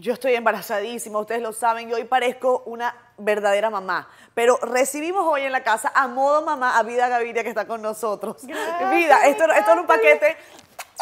Yo estoy embarazadísima, ustedes lo saben, y hoy parezco una verdadera mamá. Pero recibimos hoy en la casa a modo mamá a Vida Gaviria que está con nosotros. Vida, esto, es un paquete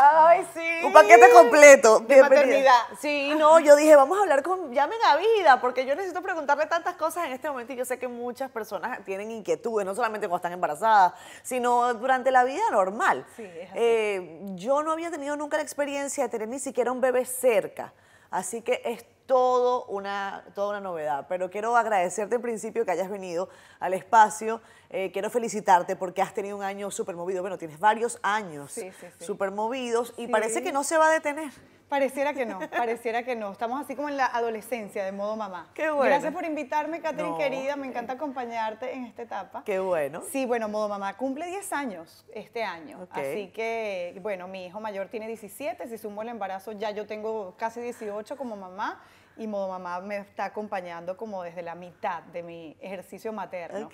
Ay, sí. Un paquete completo. De maternidad. Sí, no, yo dije, vamos a hablar con, llamen a vida, porque yo necesito preguntarle tantas cosas en este momento y yo sé que muchas personas tienen inquietudes, no solamente cuando están embarazadas, sino durante la vida normal. Eh, yo no había tenido nunca la experiencia de tener ni siquiera un bebé cerca. Así que es todo una, toda una novedad. Pero quiero agradecerte en principio que hayas venido al espacio eh, quiero felicitarte porque has tenido un año súper movido. Bueno, tienes varios años súper movidos y parece que no se va a detener. Pareciera que no, pareciera que no. Estamos así como en la adolescencia, de modo mamá. Qué bueno. Gracias por invitarme, Catherine, querida. Me encanta acompañarte en esta etapa. Qué bueno. Sí, bueno, modo mamá cumple 10 años este año. Así que, bueno, mi hijo mayor tiene 17. Si sumo el embarazo, ya yo tengo casi 18 como mamá y Modo Mamá me está acompañando como desde la mitad de mi ejercicio materno.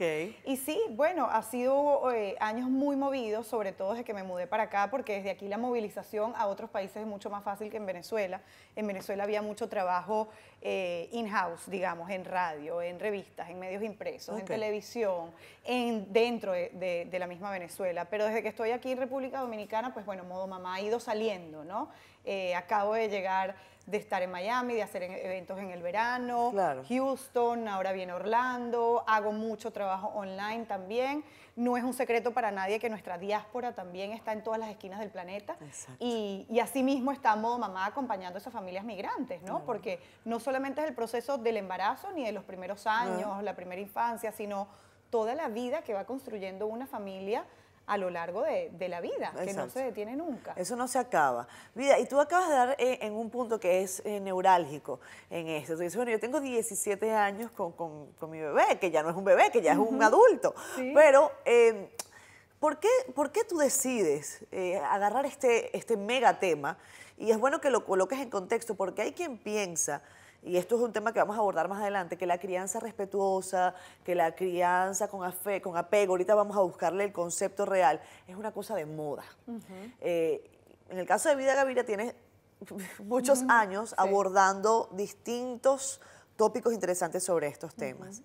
Y sí, bueno, ha sido eh, años muy movidos, sobre todo desde que me mudé para acá, porque desde aquí la movilización a otros países es mucho más fácil que en Venezuela. En Venezuela había mucho trabajo eh, in-house, digamos, en radio, en revistas, en medios impresos, en televisión, en, dentro de, la misma Venezuela. Pero desde que estoy aquí en República Dominicana, pues bueno, Modo Mamá ha ido saliendo, ¿no? Eh, acabo de llegar de estar en Miami, de hacer e-, eventos en el verano, Houston, ahora viene Orlando, hago mucho trabajo online también. No es un secreto para nadie que nuestra diáspora también está en todas las esquinas del planeta y, y, asimismo estamos, Mamá acompañando a esas familias migrantes, ¿no? Porque no solamente es el proceso del embarazo ni de los primeros ah. años, la primera infancia, sino toda la vida que va construyendo una familia a lo largo de, la vida, que no se detiene nunca. Eso no se acaba. Vida, y tú acabas de dar eh, en un punto que es eh, neurálgico en esto. Tú dices, bueno, yo tengo 17 años con, mi bebé, que ya no es un bebé, que ya es un adulto. Pero, em, ¿por, qué, tú decides eh, agarrar este, este mega tema? Y es bueno que lo coloques en contexto, porque hay quien piensa y esto es un tema que vamos a abordar más adelante, que la crianza respetuosa, que la crianza con, con apego, ahorita vamos a buscarle el concepto real, es una cosa de moda. Eh, en el caso de Vida Gaviria tienes muchos años abordando distintos tópicos interesantes sobre estos temas.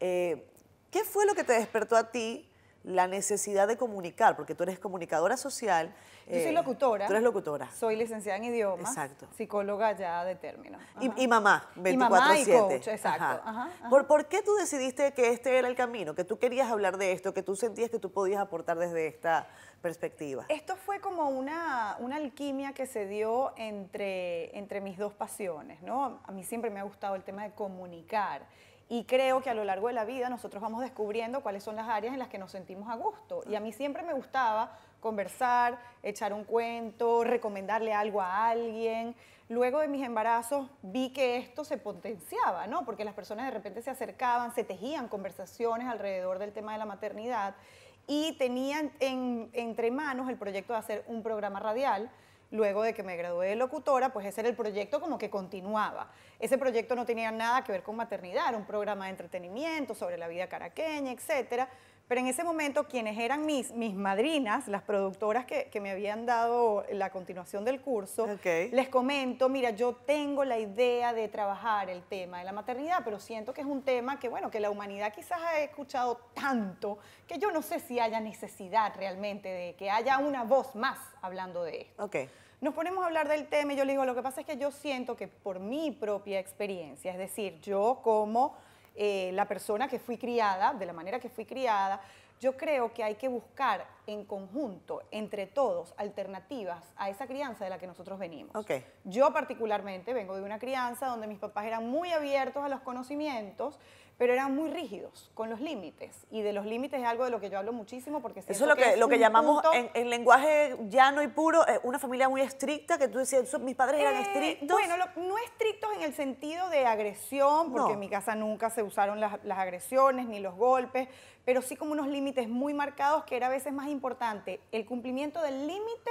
Eh, ¿Qué fue lo que te despertó a ti la necesidad de comunicar, porque tú eres comunicadora social. Yo soy eh, locutora. Tú eres locutora. Soy licenciada en idiomas. Exacto. Psicóloga ya de término. Y, mamá, 24-7. Y mamá y coach, exacto. ¿Por, qué tú decidiste que este era el camino, que tú querías hablar de esto, que tú sentías que tú podías aportar desde esta perspectiva? Esto fue como una, una alquimia que se dio entre, entre mis dos pasiones, ¿no? A mí siempre me ha gustado el tema de comunicar y creo que a lo largo de la vida nosotros vamos descubriendo cuáles son las áreas en las que nos sentimos a gusto. Y a mí siempre me gustaba conversar, echar un cuento, recomendarle algo a alguien. Luego de mis embarazos vi que esto se potenciaba, ¿no? Porque las personas de repente se acercaban, se tejían conversaciones alrededor del tema de la maternidad y tenían entre manos el proyecto de hacer un programa radial luego de que me gradué de locutora, pues ese era el proyecto como que continuaba. Ese proyecto no tenía nada que ver con maternidad, era un programa de entretenimiento sobre la vida caraqueña, etc. Pero en ese momento quienes eran mis, madrinas, las productoras que, me habían dado la continuación del curso, les comento, mira, yo tengo la idea de trabajar el tema de la maternidad, pero siento que es un tema que, bueno, que la humanidad quizás ha escuchado tanto que yo no sé si haya necesidad realmente de que haya una voz más hablando de esto. Nos ponemos a hablar del tema y yo le digo, lo que pasa es que yo siento que por mi propia experiencia, es decir, yo como eh, la persona que fui criada, de la manera que fui criada, yo creo que hay que buscar en conjunto, entre todos, alternativas a esa crianza de la que nosotros venimos. Yo particularmente vengo de una crianza donde mis papás eran muy abiertos a los conocimientos pero eran muy rígidos con los límites. Y de los límites es algo de lo que yo hablo muchísimo porque Eso es lo que, lo que llamamos en, lenguaje llano y puro, eh, una familia muy estricta, que tú decías, mis padres eran eh, estrictos. Bueno, no estrictos en el sentido de agresión, porque en mi casa nunca se usaron las, las agresiones ni los golpes, pero sí como unos límites muy marcados que era a veces más importante el cumplimiento del límite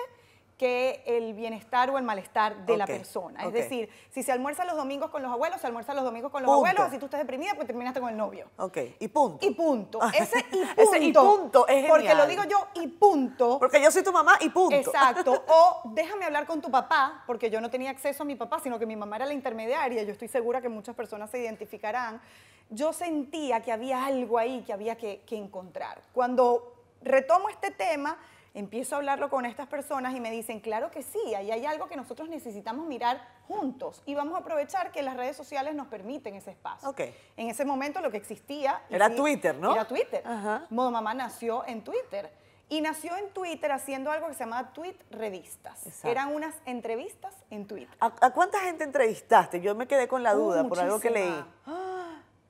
que el bienestar o el malestar de la persona. Es decir, si se almuerza los domingos con los abuelos, se almuerza los domingos con los abuelos, si tú estás deprimida, pues terminaste con el novio. Ok, y punto. Y punto. Ah, ese y punto. y punto es Porque lo digo yo y punto. Porque yo soy tu mamá y punto. Exacto. O déjame hablar con tu papá, porque yo no tenía acceso a mi papá, sino que mi mamá era la intermediaria. Yo estoy segura que muchas personas se identificarán. Yo sentía que había algo ahí que había que, que encontrar. Cuando retomo este tema empiezo a hablarlo con estas personas y me dicen, claro que sí, ahí hay algo que nosotros necesitamos mirar juntos y vamos a aprovechar que las redes sociales nos permiten ese espacio. Okay. En ese momento lo que existía... Era Twitter, ¿no? Era Twitter. Modo Mamá nació en Twitter. Y nació en Twitter haciendo algo que se llamaba Tweet Revistas. Eran unas entrevistas en Twitter. ¿A, cuánta gente entrevistaste? Yo me quedé con la uh, duda por algo que leí.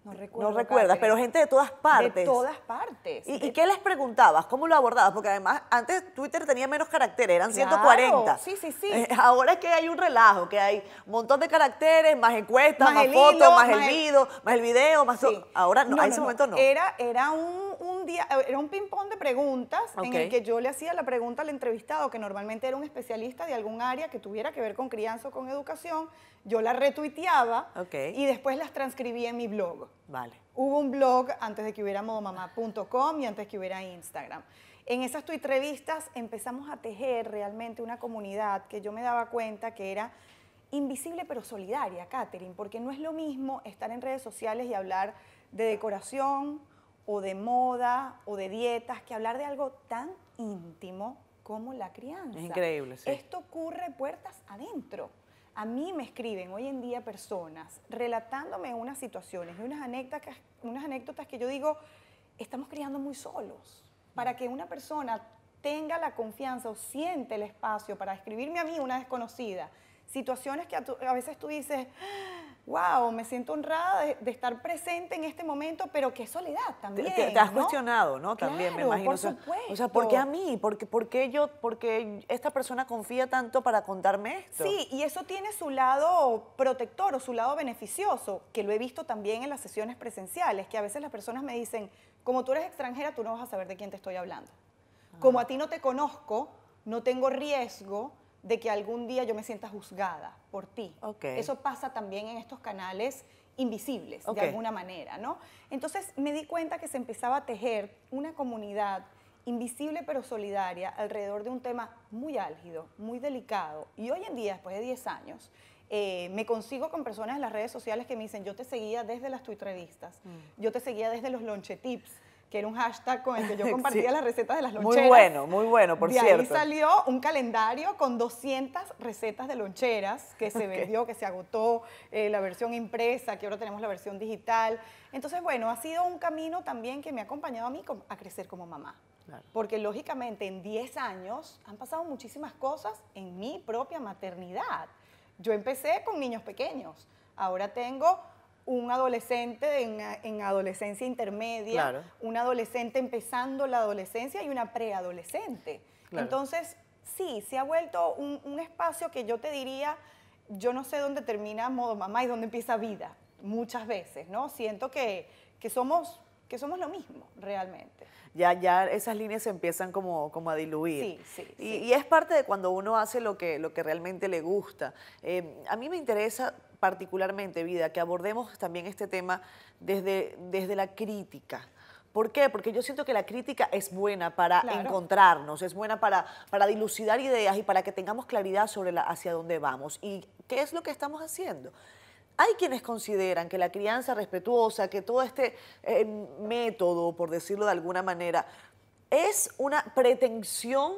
No, recuerdas, pero gente de todas partes. De todas partes. ¿Y, qué les preguntabas? ¿Cómo lo abordabas? Porque además antes Twitter tenía menos caracteres, eran 140. Sí, sí, sí. Eh, ahora es que hay un relajo, que hay un montón de caracteres, más encuestas, más, fotos, más, el video, más el video, más Ahora no, en ese momento no. Era, era un día, eh, era un ping-pong de preguntas en el que yo le hacía la pregunta al entrevistado, que normalmente era un especialista de algún área que tuviera que ver con crianza o con educación. Yo la retuiteaba y después las transcribía en mi blog. Vale. Hubo un blog antes de que hubiera modomamá.com y antes que hubiera Instagram. En esas tu entrevistas empezamos a tejer realmente una comunidad que yo me daba cuenta que era invisible pero solidaria, Katherine, porque no es lo mismo estar en redes sociales y hablar de decoración, o de moda o de dietas que hablar de algo tan íntimo como la crianza. Es increíble, sí. Esto ocurre puertas adentro. A mí me escriben hoy en día personas relatándome unas situaciones y unas anécdotas, unas anécdotas que yo digo, estamos criando muy solos. Para que una persona tenga la confianza o siente el espacio para escribirme a mí, una desconocida, situaciones que a, veces tú dices, wow, me siento honrada de, estar presente en este momento, pero qué soledad también. Te, te, has cuestionado, ¿no? También me imagino. Por supuesto. O sea, ¿por qué a mí? ¿Por qué, por qué yo? Porque esta persona confía tanto para contarme esto? Sí, y eso tiene su lado protector o su lado beneficioso, que lo he visto también en las sesiones presenciales, que a veces las personas me dicen, como tú eres extranjera, tú no vas a saber de quién te estoy hablando. Como ah. a ti no te conozco, no tengo riesgo de que algún día yo me sienta juzgada por ti. Eso pasa también en estos canales invisibles, de alguna manera, ¿no? Entonces me di cuenta que se empezaba a tejer una comunidad invisible pero solidaria alrededor de un tema muy álgido, muy delicado. Y hoy en día, después de 10 años, eh, me consigo con personas en las redes sociales que me dicen, yo te seguía desde las tuitrevistas, mm. yo te seguía desde los lonche tips que era un hashtag con el que yo compartía las recetas de las loncheras. Muy bueno, muy bueno, por cierto. Y salió un calendario con 200 recetas de loncheras que se vendió, que se agotó, eh, la versión impresa, que ahora tenemos la versión digital. Entonces, bueno, ha sido un camino también que me ha acompañado a mí a crecer como mamá. Porque lógicamente en 10 años han pasado muchísimas cosas en mi propia maternidad. Yo empecé con niños pequeños. Ahora tengo un adolescente en, adolescencia intermedia, un adolescente empezando la adolescencia y una preadolescente. Entonces, sí, se ha vuelto un, espacio que yo te diría, yo no sé dónde termina modo mamá y dónde empieza vida, muchas veces, ¿no? Siento que, somos que somos lo mismo realmente. Ya, ya esas líneas se empiezan como, como a diluir. Sí, sí, y, es parte de cuando uno hace lo que, lo que realmente le gusta. Eh, a mí me interesa particularmente, Vida, que abordemos también este tema desde, desde la crítica. ¿Por qué? Porque yo siento que la crítica es buena para encontrarnos, es buena para, para dilucidar ideas y para que tengamos claridad sobre hacia dónde vamos y qué es lo que estamos haciendo. Hay quienes consideran que la crianza respetuosa, que todo este eh, método, por decirlo de alguna manera, es una pretensión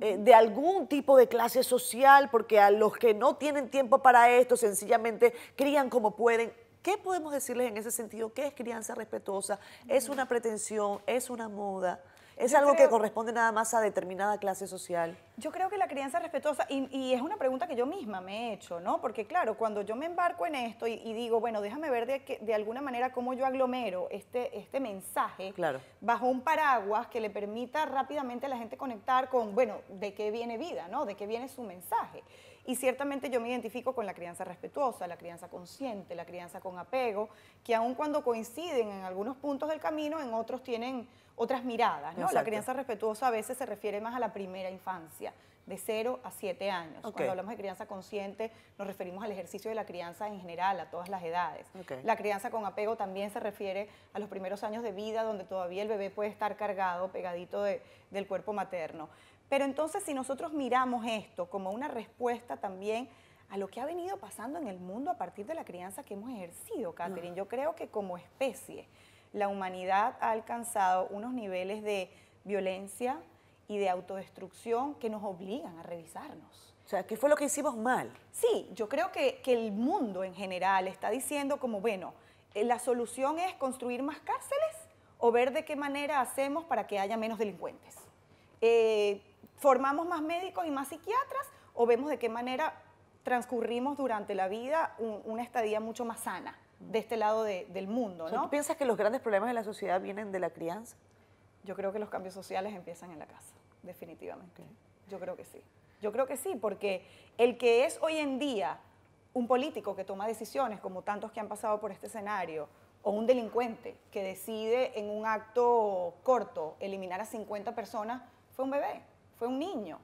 eh, de algún tipo de clase social, porque a los que no tienen tiempo para esto, sencillamente crían como pueden. ¿Qué podemos decirles en ese sentido? ¿Qué es crianza respetuosa? ¿Es una pretensión? ¿Es una moda? ¿Es algo que corresponde nada más a determinada clase social? Yo creo que la crianza respetuosa, y, es una pregunta que yo misma me he hecho, ¿no? Porque claro, cuando yo me embarco en esto y, digo, bueno, déjame ver de, de, alguna manera cómo yo aglomero este, este mensaje bajo un paraguas que le permita rápidamente a la gente conectar con, bueno, de qué viene vida, ¿no? De qué viene su mensaje. Y ciertamente yo me identifico con la crianza respetuosa, la crianza consciente, la crianza con apego, que aun cuando coinciden en algunos puntos del camino, en otros tienen otras miradas. ¿no? La crianza respetuosa a veces se refiere más a la primera infancia, de 0 a 7 años. Cuando hablamos de crianza consciente, nos referimos al ejercicio de la crianza en general, a todas las edades. La crianza con apego también se refiere a los primeros años de vida, donde todavía el bebé puede estar cargado, pegadito del cuerpo materno. Pero entonces si nosotros miramos esto como una respuesta también a lo que ha venido pasando en el mundo a partir de la crianza que hemos ejercido, Catherine, yo creo que como especie la humanidad ha alcanzado unos niveles de violencia y de autodestrucción que nos obligan a revisarnos. O sea, ¿qué fue lo que hicimos mal? Sí, yo creo que, que, el mundo en general está diciendo como, bueno, eh, la solución es construir más cárceles o ver de qué manera hacemos para que haya menos delincuentes. Eh, formamos más médicos y más psiquiatras o vemos de qué manera transcurrimos durante la vida una estadía mucho más sana de este lado del mundo. ¿no? piensas que los grandes problemas de la sociedad vienen de la crianza? Yo creo que los cambios sociales empiezan en la casa, definitivamente. Yo creo que sí. Yo creo que sí, porque el que es hoy en día un político que toma decisiones, como tantos que han pasado por este escenario, o un delincuente que decide en un acto corto eliminar a 50 personas, fue un bebé un niño.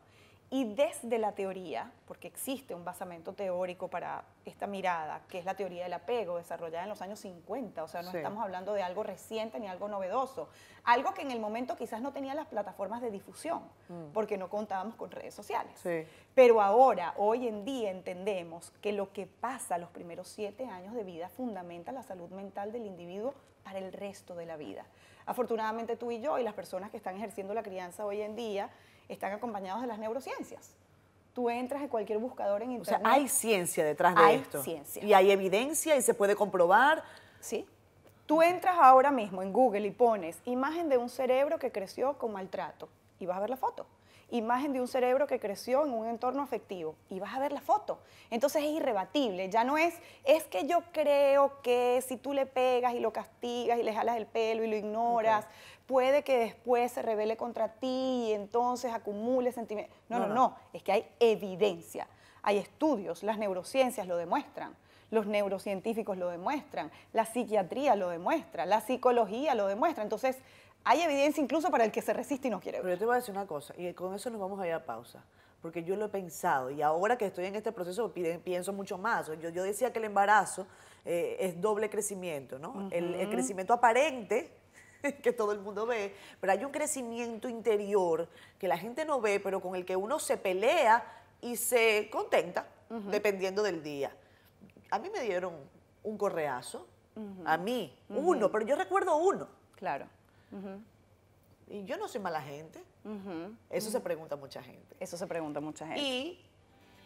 Y desde la teoría, porque existe un basamento teórico para esta mirada, que es la teoría del apego, desarrollada en los años 50, o sea, no estamos hablando de algo reciente ni algo novedoso, algo que en el momento quizás no tenía las plataformas de difusión, mm. porque no contábamos con redes sociales. Pero ahora, hoy en día, entendemos que lo que pasa los primeros siete años de vida fundamenta la salud mental del individuo para el resto de la vida. Afortunadamente tú y yo y las personas que están ejerciendo la crianza hoy en día, están acompañados de las neurociencias. Tú entras en cualquier buscador en internet. O sea, hay ciencia detrás de esto. Hay ciencia. Y hay evidencia y se puede comprobar. Sí. Tú entras ahora mismo en Google y pones imagen de un cerebro que creció con maltrato y vas a ver la foto. Imagen de un cerebro que creció en un entorno afectivo y vas a ver la foto. Entonces es irrebatible, ya no es, es que yo creo que si tú le pegas y lo castigas y le jalas el pelo y lo ignoras, puede que después se revele contra ti y entonces acumule sentimientos. No no, no, es que hay evidencia, hay estudios, las neurociencias lo demuestran, los neurocientíficos lo demuestran, la psiquiatría lo demuestra, la psicología lo demuestra. Entonces, hay evidencia incluso para el que se resiste y no quiere Pero yo te voy a decir una cosa, y con eso nos vamos a ir a pausa porque yo lo he pensado y ahora que estoy en este proceso pienso mucho más. Yo, decía que el embarazo eh, es doble crecimiento, ¿no? el, crecimiento aparente que todo el mundo ve, pero hay un crecimiento interior que la gente no ve, pero con el que uno se pelea y se contenta, dependiendo del día. A mí me dieron un correazo, a mí, uno, pero yo recuerdo uno. Claro. Y yo no soy mala gente. Eso se pregunta mucha gente. Eso se pregunta mucha gente. Y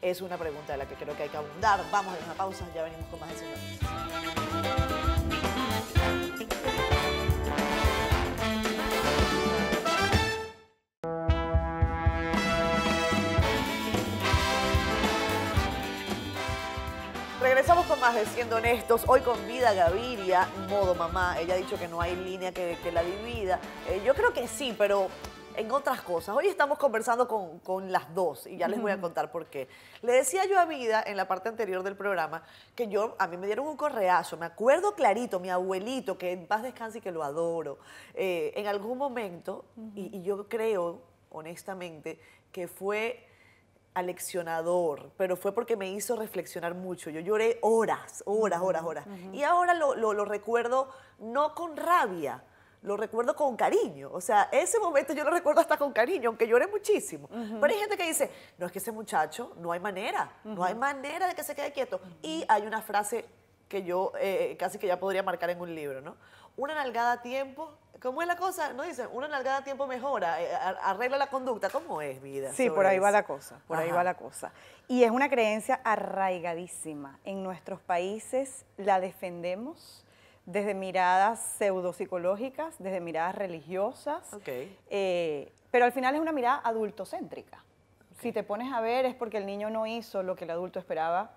es una pregunta de la que creo que hay que abundar. Vamos a una pausa, ya venimos con más de vamos con más de Siendo Honestos. Hoy con Vida Gaviria, modo mamá. Ella ha dicho que no hay línea que, la divida. Eh, yo creo que sí, pero en otras cosas. Hoy estamos conversando con, las dos y ya les voy a contar por qué. Le decía yo a Vida en la parte anterior del programa que yo, a mí me dieron un correazo, me acuerdo clarito, mi abuelito, que en paz descanse y que lo adoro, eh, en algún momento, y yo creo, honestamente, que fue aleccionador, pero fue porque me hizo reflexionar mucho. Yo lloré horas, horas, horas, horas. Y ahora lo, recuerdo no con rabia, lo recuerdo con cariño. O sea, ese momento yo lo recuerdo hasta con cariño, aunque lloré muchísimo. Pero hay gente que dice, no es que ese muchacho, no hay manera, no hay manera de que se quede quieto. Y hay una frase que yo eh, casi que ya podría marcar en un libro, ¿no? Una nalgada a tiempo ¿Cómo es la cosa? No dicen, una nalgada a tiempo mejora, eh, arregla la conducta. ¿Cómo es, vida? Sí, por ahí va la cosa, por ahí va la cosa. Y es una creencia arraigadísima. En nuestros países la defendemos desde miradas pseudopsicológicas, desde miradas religiosas. Eh, pero al final es una mirada adultocéntrica. Si te pones a ver es porque el niño no hizo lo que el adulto esperaba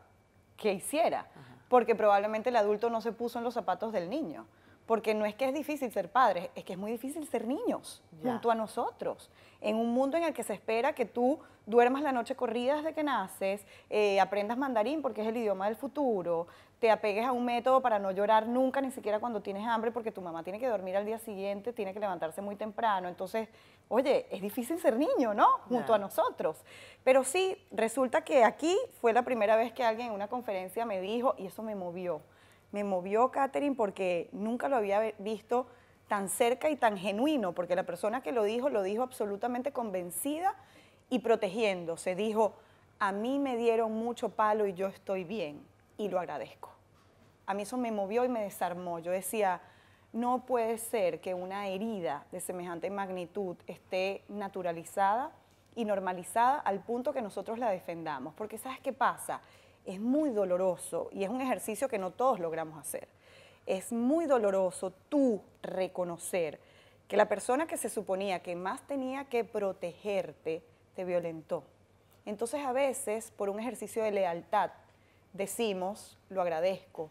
que hiciera, porque probablemente el adulto no se puso en los zapatos del niño. Porque no es que es difícil ser padres, es que es muy difícil ser niños junto a nosotros. En un mundo en el que se espera que tú duermas la noche corrida desde que naces, eh, aprendas mandarín porque es el idioma del futuro, te apegues a un método para no llorar nunca, ni siquiera cuando tienes hambre, porque tu mamá tiene que dormir al día siguiente, tiene que levantarse muy temprano. Entonces, oye, es difícil ser niño, ¿no? Junto a nosotros. Pero sí, resulta que aquí fue la primera vez que alguien en una conferencia me dijo, y eso me movió me movió Catherine porque nunca lo había visto tan cerca y tan genuino, porque la persona que lo dijo lo dijo absolutamente convencida y Se Dijo, a mí me dieron mucho palo y yo estoy bien y lo agradezco. A mí eso me movió y me desarmó. Yo decía, no puede ser que una herida de semejante magnitud esté naturalizada y normalizada al punto que nosotros la defendamos, porque ¿sabes qué pasa? es muy doloroso y es un ejercicio que no todos logramos hacer. Es muy doloroso tú reconocer que la persona que se suponía que más tenía que protegerte te violentó. Entonces a veces, por un ejercicio de lealtad, decimos, lo agradezco,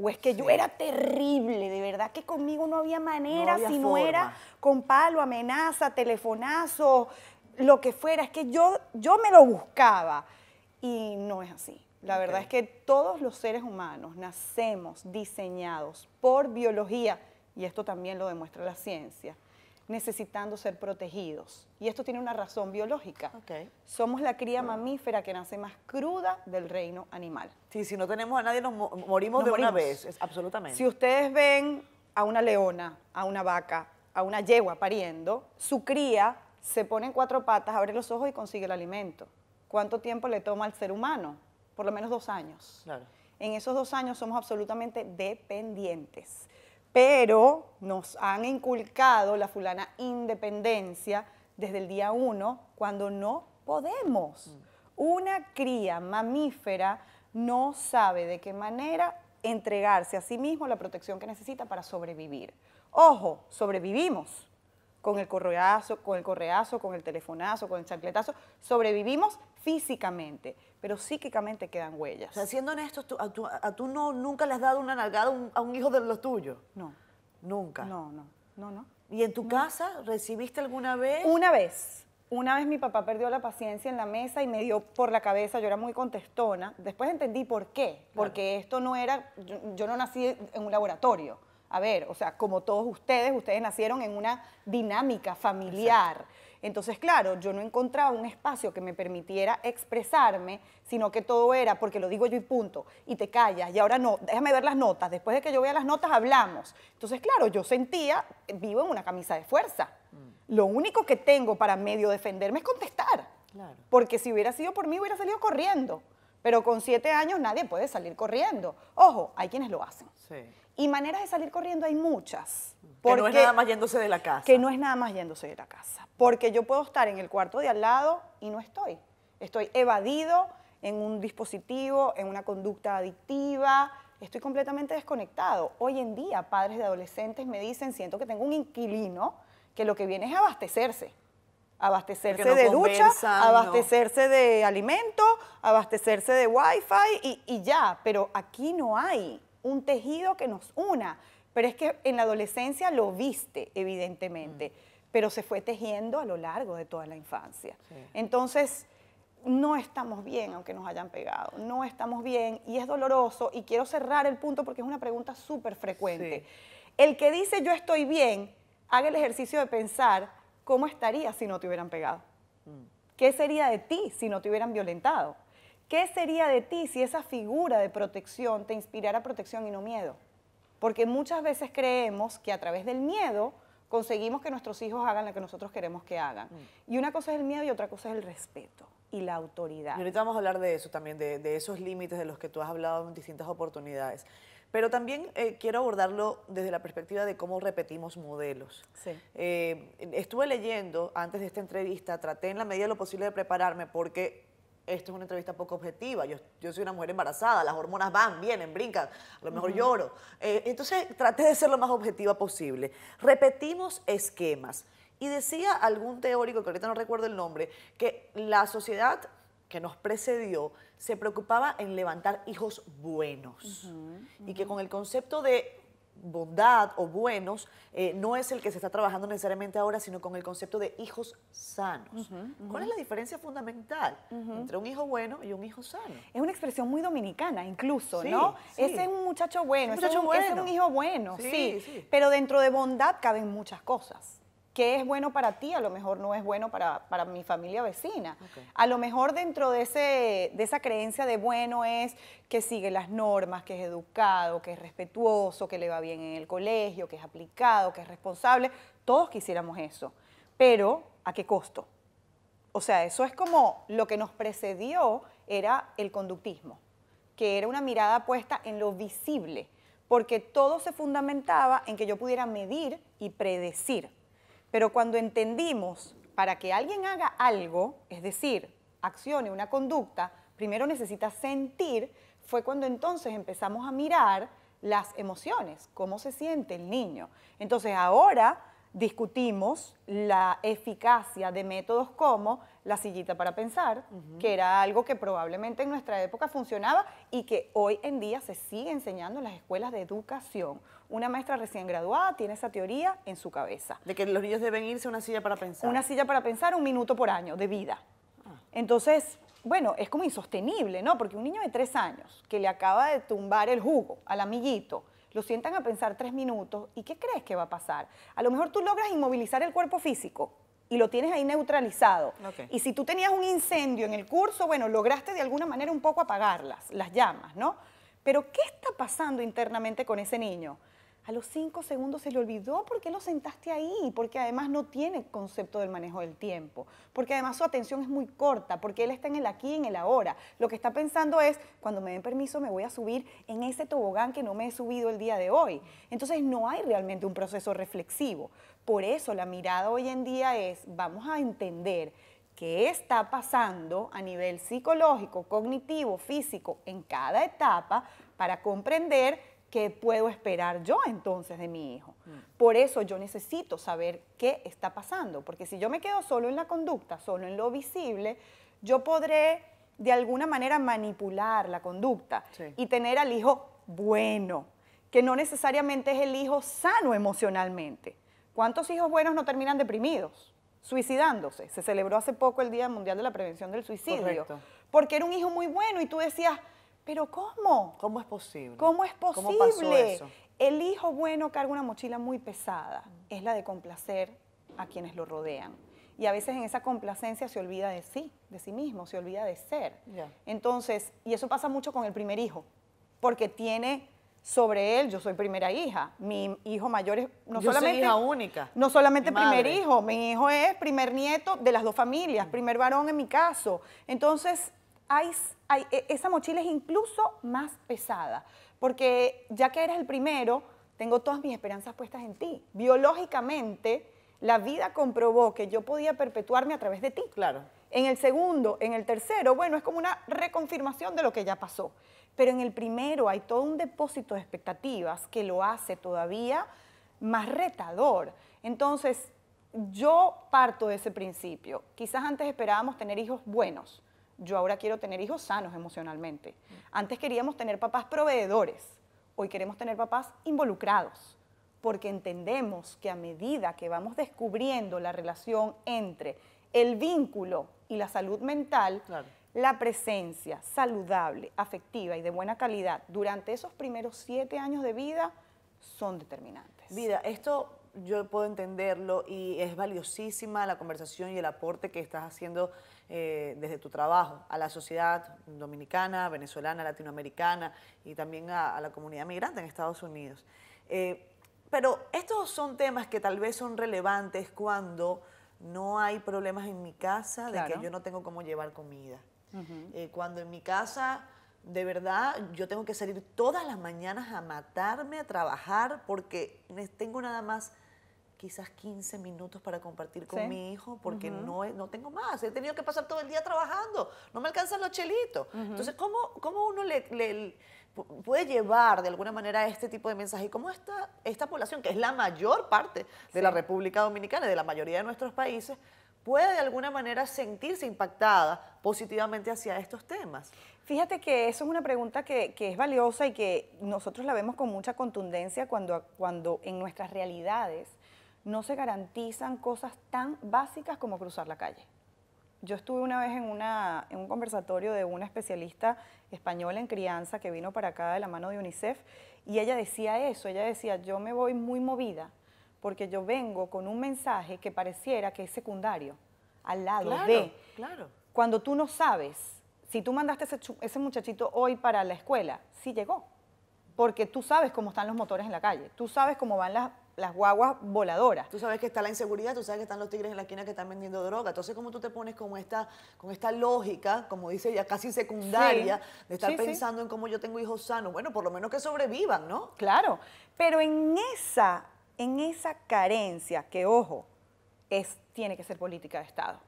o es que yo era terrible, de verdad que conmigo no había manera, si no era con palo, amenaza, telefonazo, lo que fuera, es que yo, yo me lo buscaba. Y no es así. La verdad es que todos los seres humanos nacemos diseñados por biología, y esto también lo demuestra la ciencia, necesitando ser protegidos. Y esto tiene una razón biológica. Somos la cría mamífera que nace más cruda del reino animal. si no tenemos a nadie nos morimos de una vez, absolutamente. Si ustedes ven a una leona, a una vaca, a una yegua pariendo, su cría se pone en cuatro patas, abre los ojos y consigue el alimento. ¿Cuánto tiempo le toma al ser humano? por lo menos dos años. En esos dos años somos absolutamente dependientes, pero nos han inculcado la fulana independencia desde el día uno cuando no podemos. Mm. Una cría mamífera no sabe de qué manera entregarse a sí mismo la protección que necesita para sobrevivir. Ojo, sobrevivimos con el correazo, con el correazo, con el telefonazo, con el chancletazo, sobrevivimos físicamente, pero psíquicamente quedan huellas. O sea, siendo honestos, a, tú, no, nunca le has dado una nalgada a un, hijo de los tuyos. No. Nunca. No, no, no, no. ¿Y en tu casa recibiste alguna vez? Una vez. Una vez mi papá perdió la paciencia en la mesa y me dio por la cabeza, yo era muy contestona. Después entendí por qué, porque esto no era, yo, no nací en un laboratorio. A ver, o sea, como todos ustedes, ustedes nacieron en una dinámica familiar. Entonces, claro, yo no encontraba un espacio que me permitiera expresarme, sino que todo era porque lo digo yo y punto, y te callas, y ahora no, déjame ver las notas, después de que yo vea las notas hablamos. Entonces, claro, yo sentía, vivo en una camisa de fuerza. Mm. Lo único que tengo para medio defenderme es contestar. Porque si hubiera sido por mí, hubiera salido corriendo. Pero con siete años nadie puede salir corriendo. Ojo, hay quienes lo hacen. Sí. Y maneras de salir corriendo hay muchas. Porque, que no es nada más yéndose de la casa. Que no es nada más yéndose de la casa. Porque yo puedo estar en el cuarto de al lado y no estoy. Estoy evadido en un dispositivo, en una conducta adictiva, estoy completamente desconectado. Hoy en día, padres de adolescentes me dicen, siento que tengo un inquilino que lo que viene es abastecerse. Abastecerse de ducha, abastecerse de alimento, abastecerse de wifi y, y ya, pero aquí no hay un tejido que nos una, pero es que en la adolescencia lo viste, evidentemente, mm. pero se fue tejiendo a lo largo de toda la infancia. Entonces, no estamos bien aunque nos hayan pegado, no estamos bien y es doloroso y quiero cerrar el punto porque es una pregunta súper frecuente. El que dice yo estoy bien, haga el ejercicio de pensar cómo estaría si no te hubieran pegado. Mm. ¿Qué sería de ti si no te hubieran violentado? ¿Qué sería de ti si esa figura de protección te inspirara protección y no miedo? Porque muchas veces creemos que a través del miedo conseguimos que nuestros hijos hagan lo que nosotros queremos que hagan. Mm. Y una cosa es el miedo y otra cosa es el respeto y la autoridad. Y ahorita vamos a hablar de eso también, de, esos límites de los que tú has hablado en distintas oportunidades. Pero también eh, quiero abordarlo desde la perspectiva de cómo repetimos modelos. Sí. Eh, estuve leyendo antes de esta entrevista, traté en la medida de lo posible de prepararme porque esto es una entrevista poco objetiva, yo, soy una mujer embarazada, las hormonas van, vienen, brincan, a lo mejor lloro. Eh, entonces traté de ser lo más objetiva posible. Repetimos esquemas. Y decía algún teórico, que ahorita no recuerdo el nombre, que la sociedad que nos precedió se preocupaba en levantar hijos buenos y que con el concepto de bondad o buenos eh, no es el que se está trabajando necesariamente ahora, sino con el concepto de hijos sanos. ¿Cuál es la diferencia fundamental entre un hijo bueno y un hijo sano? Es una expresión muy dominicana, incluso, ¿no? Ese es un muchacho bueno, un ese, es hijo bueno, sí, Pero dentro de bondad caben muchas cosas qué es bueno para ti, a lo mejor no es bueno para, mi familia vecina. A lo mejor dentro de, de esa creencia de bueno es que sigue las normas, que es educado, que es respetuoso, que le va bien en el colegio, que es aplicado, que es responsable. Todos quisiéramos eso, pero ¿a qué costo? O sea, eso es como lo que nos precedió era el conductismo, que era una mirada puesta en lo visible, porque todo se fundamentaba en que yo pudiera medir y predecir. Pero cuando entendimos para que alguien haga algo, es decir, accione una conducta, primero necesita sentir, fue cuando entonces empezamos a mirar las emociones, cómo se siente el niño. Entonces ahora discutimos la eficacia de métodos como la sillita para pensar, que era algo que probablemente en nuestra época funcionaba y que hoy en día se sigue enseñando en las escuelas de educación. Una maestra recién graduada tiene esa teoría en su cabeza. De que los niños deben irse a una silla para pensar. Una silla para pensar un minuto por año de vida. Ah. Entonces, bueno, es como insostenible, ¿no? Porque un niño de tres años que le acaba de tumbar el jugo al amiguito, lo sientan a pensar tres minutos y qué crees que va a pasar. A lo mejor tú logras inmovilizar el cuerpo físico y lo tienes ahí neutralizado. Y si tú tenías un incendio en el curso, bueno, lograste de alguna manera un poco apagarlas, las llamas, ¿no? Pero ¿qué está pasando internamente con ese niño? a los cinco segundos se le olvidó por qué lo sentaste ahí, porque además no tiene concepto del manejo del tiempo, porque además su atención es muy corta, porque él está en el aquí en el ahora. Lo que está pensando es, cuando me den permiso me voy a subir en ese tobogán que no me he subido el día de hoy. Entonces no hay realmente un proceso reflexivo. Por eso la mirada hoy en día es, vamos a entender qué está pasando a nivel psicológico, cognitivo, físico, en cada etapa, para comprender ¿Qué puedo esperar yo entonces de mi hijo? Mm. Por eso yo necesito saber qué está pasando, porque si yo me quedo solo en la conducta, solo en lo visible, yo podré de alguna manera manipular la conducta y tener al hijo bueno, que no necesariamente es el hijo sano emocionalmente. ¿Cuántos hijos buenos no terminan deprimidos, suicidándose? Se celebró hace poco el Día Mundial de la Prevención del Suicidio, porque era un hijo muy bueno y tú decías, pero ¿cómo? ¿Cómo es posible? ¿Cómo es posible? El hijo bueno carga una mochila muy pesada, es la de complacer a quienes lo rodean. Y a veces en esa complacencia se olvida de sí, de sí mismo, se olvida de ser. Entonces, y eso pasa mucho con el primer hijo, porque tiene sobre él, yo soy primera hija, mi hijo mayor es no yo solamente soy hija única. No solamente primer hijo, mi hijo es primer nieto de las dos familias, mm. primer varón en mi caso. Entonces, hay, e, esa mochila es incluso más pesada, porque ya que eres el primero, tengo todas mis esperanzas puestas en ti. Biológicamente, la vida comprobó que yo podía perpetuarme a través de ti. Claro. En el segundo, en el tercero, bueno, es como una reconfirmación de lo que ya pasó. Pero en el primero hay todo un depósito de expectativas que lo hace todavía más retador. Entonces, yo parto de ese principio. Quizás antes esperábamos tener hijos buenos, yo ahora quiero tener hijos sanos emocionalmente. Antes queríamos tener papás proveedores, hoy queremos tener papás involucrados, porque entendemos que a medida que vamos descubriendo la relación entre el vínculo y la salud mental, la presencia saludable, afectiva y de buena calidad durante esos primeros siete años de vida son determinantes. Vida, esto yo puedo entenderlo y es valiosísima la conversación y el aporte que estás haciendo eh, desde tu trabajo a la sociedad dominicana, venezolana, latinoamericana y también a, la comunidad migrante en Estados Unidos. Eh, pero estos son temas que tal vez son relevantes cuando no hay problemas en mi casa de que yo no tengo cómo llevar comida. Eh, cuando en mi casa de verdad, yo tengo que salir todas las mañanas a matarme, a trabajar, porque tengo nada más quizás 15 minutos para compartir con mi hijo porque no, no tengo más. He tenido que pasar todo el día trabajando, no me alcanzan los chelitos. Entonces, ¿cómo, cómo uno le, puede llevar de alguna manera este tipo de mensaje? cómo esta, esta población, que es la mayor parte de la República Dominicana y de la mayoría de nuestros países, puede de alguna manera sentirse impactada positivamente hacia estos temas? Fíjate que eso es una pregunta que, es valiosa y que nosotros la vemos con mucha contundencia cuando, cuando en nuestras realidades no se garantizan cosas tan básicas como cruzar la calle. Yo estuve una vez en, un conversatorio de una especialista española en crianza que vino para acá de la mano de UNICEF y ella decía eso, ella decía, yo me voy muy movida porque yo vengo con un mensaje que pareciera que es secundario, al lado de... Claro. Cuando tú no sabes, si tú mandaste ese, ese muchachito hoy para la escuela, sí llegó, porque tú sabes cómo están los motores en la calle, tú sabes cómo van las las guaguas voladoras. Tú sabes que está la inseguridad, tú sabes que están los tigres en la esquina que están vendiendo droga. Entonces, ¿cómo tú te pones con esta, con esta lógica, como dice ya casi secundaria, de estar pensando en cómo yo tengo hijos sanos? Bueno, por lo menos que sobrevivan, ¿no? Claro, pero en esa, en esa carencia, que ojo, es, tiene que ser política de Estado.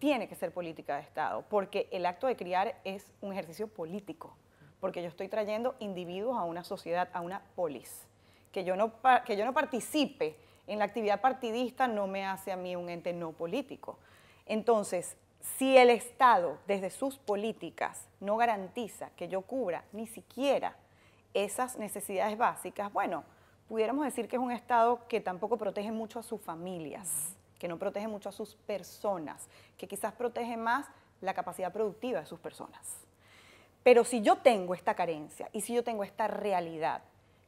Tiene que ser política de Estado, porque el acto de criar es un ejercicio político, porque yo estoy trayendo individuos a una sociedad, a una polis que yo no, que yo no participe en la actividad partidista no me hace a mí un ente no político. Entonces, si el Estado, desde sus políticas, no garantiza que yo cubra ni siquiera esas necesidades básicas, bueno, pudiéramos decir que es un Estado que tampoco protege mucho a sus familias, que no protege mucho a sus personas, que quizás protege más la capacidad productiva de sus personas. Pero si yo tengo esta carencia y si yo tengo esta realidad,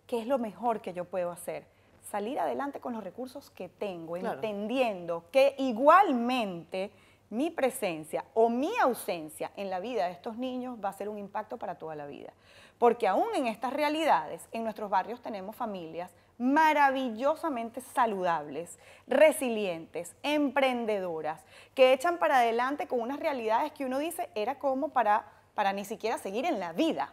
¿qué es lo mejor que yo puedo hacer? Salir adelante con los recursos que tengo, entendiendo que igualmente mi presencia o mi ausencia en la vida de estos niños va a ser un impacto para toda la vida. Porque aún en estas realidades, en nuestros barrios tenemos familias maravillosamente saludables, resilientes, emprendedoras, que echan para adelante con unas realidades que uno dice era como para, para ni siquiera seguir en la vida.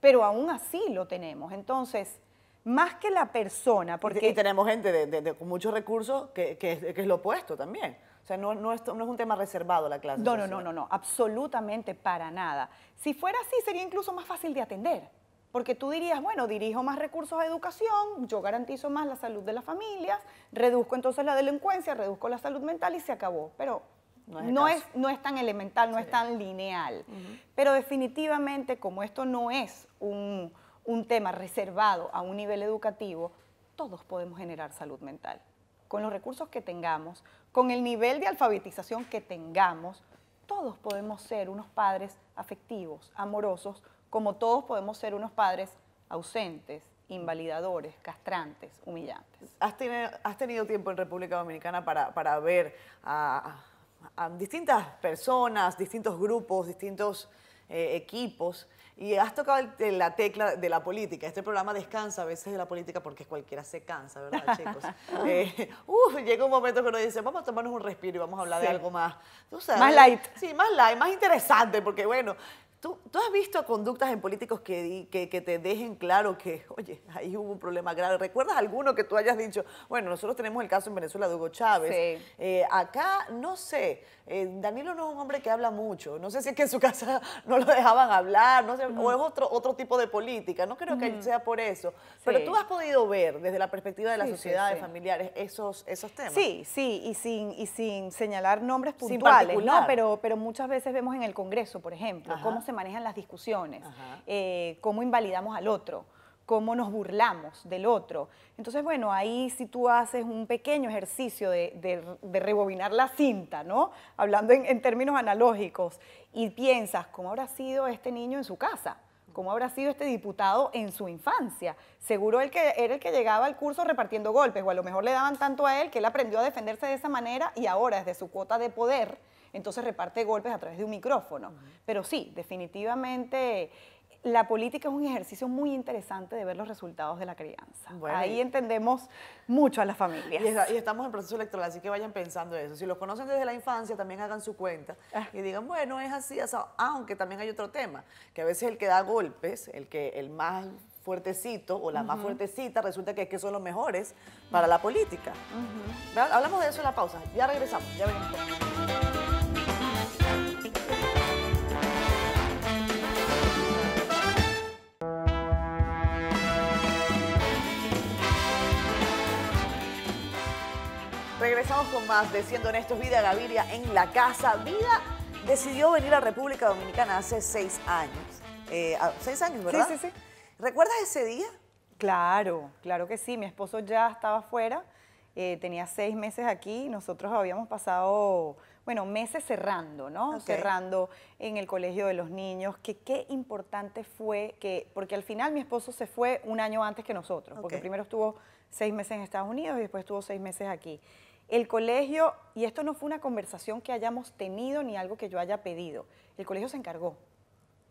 Pero aún así lo tenemos. Entonces, más que la persona. Porque... Y, tenemos gente con muchos recursos que, es, lo opuesto también. O sea, no, no, es, un tema reservado la clase. No, no, no, no, no, absolutamente para nada. Si fuera así, sería incluso más fácil de atender. Porque tú dirías, bueno, dirijo más recursos a educación, yo garantizo más la salud de las familias, reduzco entonces la delincuencia, reduzco la salud mental y se acabó. Pero no es, no es, tan elemental, no es tan lineal. Pero definitivamente, como esto no es un, un tema reservado a un nivel educativo, todos podemos generar salud mental. Con los recursos que tengamos, con el nivel de alfabetización que tengamos, todos podemos ser unos padres afectivos, amorosos, como todos podemos ser unos padres ausentes, invalidadores, castrantes, humillantes. ¿Has tenido, tiempo en República Dominicana para, ver a, distintas personas, distintos grupos, distintos eh, equipos? Y has tocado la tecla de la política. Este programa descansa a veces de la política porque cualquiera se cansa, ¿verdad, chicos? Eh, llega un momento que uno dice, vamos a tomarnos un respiro y vamos a hablar de algo más. más light. Sí, más light, más interesante, porque bueno, ¿Tú, has visto conductas en políticos que, que, te dejen claro que, oye, ahí hubo un problema grave? ¿Recuerdas alguno que tú hayas dicho, bueno, nosotros tenemos el caso en Venezuela de Hugo Chávez? Sí. Eh, acá, no sé, eh, Danilo no es un hombre que habla mucho. No sé si es que en su casa no lo dejaban hablar, no sé, o es otro, otro tipo de política. No creo que sea por eso. Pero tú has podido ver desde la perspectiva de las sociedades familiares, esos, esos temas. Sí, sí, y sin, y sin señalar nombres puntuales, ¿no? Pero, pero muchas veces vemos en el Congreso, por ejemplo, cómo se manejan las discusiones, eh, cómo invalidamos al otro, cómo nos burlamos del otro. Entonces, bueno, ahí si tú haces un pequeño ejercicio de, rebobinar la cinta, ¿no? Hablando en, términos analógicos, y piensas, ¿cómo habrá sido este niño en su casa? ¿Cómo habrá sido este diputado en su infancia? Seguro el que, era el que llegaba al curso repartiendo golpes, o a lo mejor le daban tanto a él que él aprendió a defenderse de esa manera y ahora desde su cuota de poder entonces reparte golpes a través de un micrófono. Pero sí, definitivamente la política es un ejercicio muy interesante de ver los resultados de la crianza. Ahí entendemos mucho a las familias. Y, estamos en proceso electoral, así que vayan pensando eso. Si los conocen desde la infancia, también hagan su cuenta ah. y digan, bueno, es así, aunque también hay otro tema, que a veces el que da golpes, el que el más fuertecito o la más fuertecita, resulta que, es que son los mejores para la política. Hablamos de eso en la pausa. Ya regresamos, ya venimos. Regresamos con más de Siendo Honestos, Vida Gaviria en la casa. Vida decidió venir a República Dominicana hace seis años. Eh, ah, seis años, ¿verdad? Sí, sí, sí. ¿Recuerdas ese día? Claro, claro que sí. Mi esposo ya estaba afuera, eh, tenía seis meses aquí. Nosotros habíamos pasado, bueno, meses cerrando, ¿no? Cerrando en el colegio de los niños. Que qué importante fue que, porque al final mi esposo se fue un año antes que nosotros, porque primero estuvo seis meses en Estados Unidos y después estuvo seis meses aquí. El colegio, y esto no fue una conversación que hayamos tenido ni algo que yo haya pedido, el colegio se encargó.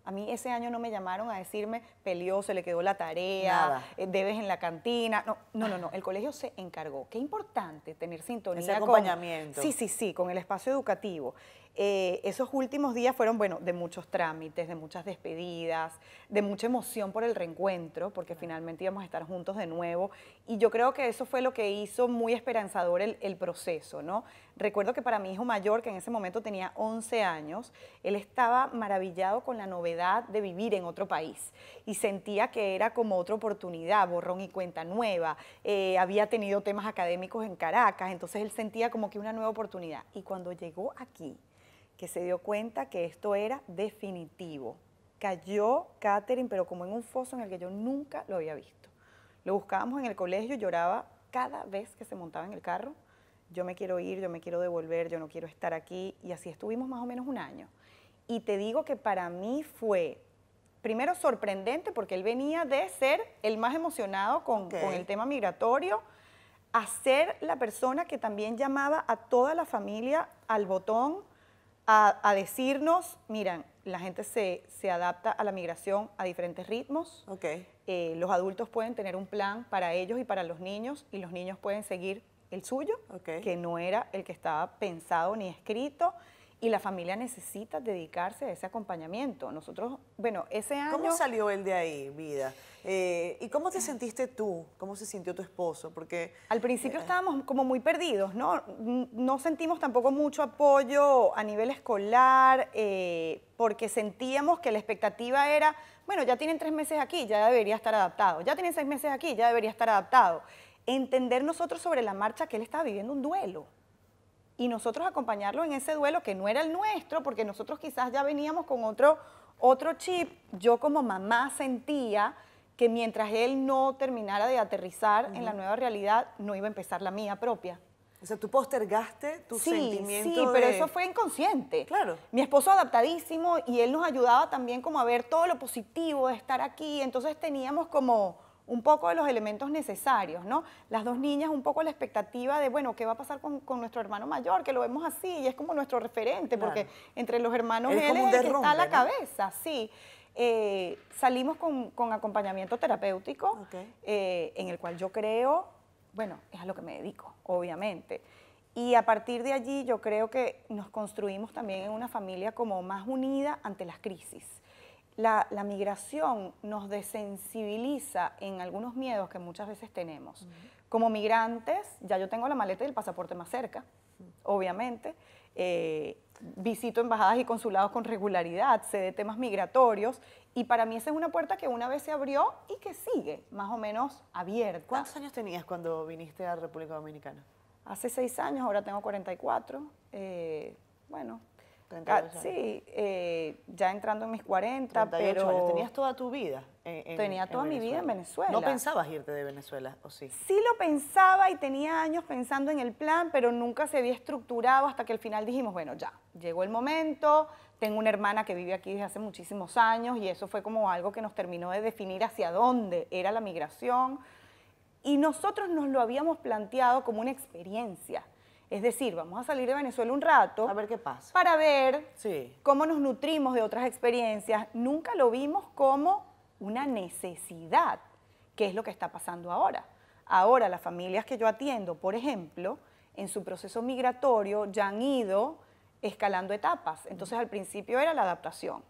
A mí ese año no me llamaron a decirme, peleó, se le quedó la tarea, eh, debes en la cantina. No, no, no, no, el colegio se encargó. Qué importante tener sintonía. acompañamiento. sí, sí, sí, con el espacio educativo. Eh, esos últimos días fueron, bueno, de muchos trámites, de muchas despedidas, de mucha emoción por el reencuentro, porque finalmente íbamos a estar juntos de nuevo. Y yo creo que eso fue lo que hizo muy esperanzador el, proceso, ¿no? Recuerdo que para mi hijo mayor, que en ese momento tenía 11 años, él estaba maravillado con la novedad de vivir en otro país y sentía que era como otra oportunidad, borrón y cuenta nueva. Eh, había tenido temas académicos en Caracas, entonces él sentía como que una nueva oportunidad. Y cuando llegó aquí, que se dio cuenta que esto era definitivo. Cayó Katherine, pero como en un foso en el que yo nunca lo había visto. Lo buscábamos en el colegio, lloraba cada vez que se montaba en el carro. Yo me quiero ir, yo me quiero devolver, yo no quiero estar aquí. Y así estuvimos más o menos un año. Y te digo que para mí fue, primero sorprendente, porque él venía de ser el más emocionado con, con el tema migratorio, a ser la persona que también llamaba a toda la familia al botón a, decirnos, miran, la gente se, adapta a la migración a diferentes ritmos. Eh, los adultos pueden tener un plan para ellos y para los niños y los niños pueden seguir el suyo, que no era el que estaba pensado ni escrito y la familia necesita dedicarse a ese acompañamiento. Nosotros, bueno, ese año... ¿Cómo salió él de ahí, vida? Eh, ¿Y cómo te sentiste tú? ¿Cómo se sintió tu esposo? Porque... Al principio eh, estábamos como muy perdidos, ¿no? No sentimos tampoco mucho apoyo a nivel escolar, eh, porque sentíamos que la expectativa era, bueno, ya tienen tres meses aquí, ya debería estar adaptado. Ya tienen seis meses aquí, ya debería estar adaptado. Entender nosotros sobre la marcha que él estaba viviendo un duelo y nosotros acompañarlo en ese duelo que no era el nuestro, porque nosotros quizás ya veníamos con otro, otro chip. Yo como mamá sentía que mientras él no terminara de aterrizar en la nueva realidad, no iba a empezar la mía propia. O sea, tú postergaste tu sí, sentimiento. Sí, pero eso fue inconsciente. Claro. Mi esposo adaptadísimo y él nos ayudaba también como a ver todo lo positivo de estar aquí. Entonces teníamos como un poco de los elementos necesarios, ¿no? Las dos niñas un poco la expectativa de, bueno, ¿qué va a pasar con, nuestro hermano mayor? Que lo vemos así y es como nuestro referente, porque entre los hermanos él es, el que está a la cabeza, sí. Eh, salimos con, acompañamiento terapéutico, eh, en el cual yo creo, bueno, es a lo que me dedico, obviamente. Y a partir de allí yo creo que nos construimos también en una familia como más unida ante las crisis la, migración nos desensibiliza en algunos miedos que muchas veces tenemos. Como migrantes, ya yo tengo la maleta y el pasaporte más cerca, obviamente. Eh, visito embajadas y consulados con regularidad, sé de temas migratorios y para mí esa es una puerta que una vez se abrió y que sigue más o menos abierta. ¿Cuántos años tenías cuando viniste a República Dominicana? Hace seis años, ahora tengo 44. Eh, bueno, Ah, sí, eh, ya entrando en mis 40, pero... ¿Tenías toda tu vida? En, tenía toda mi vida en Venezuela. ¿No pensabas irte de Venezuela o sí? Sí lo pensaba y tenía años pensando en el plan, pero nunca se había estructurado hasta que al final dijimos, bueno, ya, llegó el momento, tengo una hermana que vive aquí desde hace muchísimos años y eso fue como algo que nos terminó de definir hacia dónde era la migración. Y nosotros nos lo habíamos planteado como una experiencia es decir, vamos a salir de Venezuela un rato. A ver qué pasa. Para ver cómo nos nutrimos de otras experiencias. Nunca lo vimos como una necesidad, que es lo que está pasando ahora. Ahora las familias que yo atiendo, por ejemplo, en su proceso migratorio ya han ido escalando etapas. Entonces al principio era la adaptación